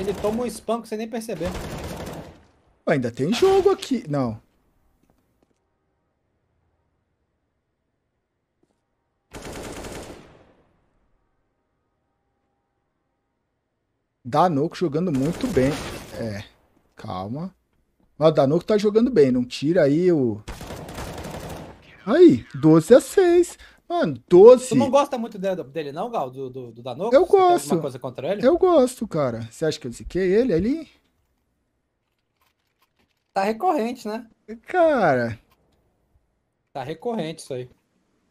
Ele toma um espanco sem nem perceber. Ainda tem jogo aqui. Não. Danoco jogando muito bem. É, calma. Mas o Danoco tá jogando bem, não tira aí o... Aí, 12 a 6. Mano, 12. Tu não gosta muito dele, não, Gal? Do, do, do Danoco? Eu gosto. Tem alguma coisa contra ele? Eu gosto, cara. Você acha que eu ziquei ele ali? Tá recorrente, né? Cara. Tá recorrente isso aí.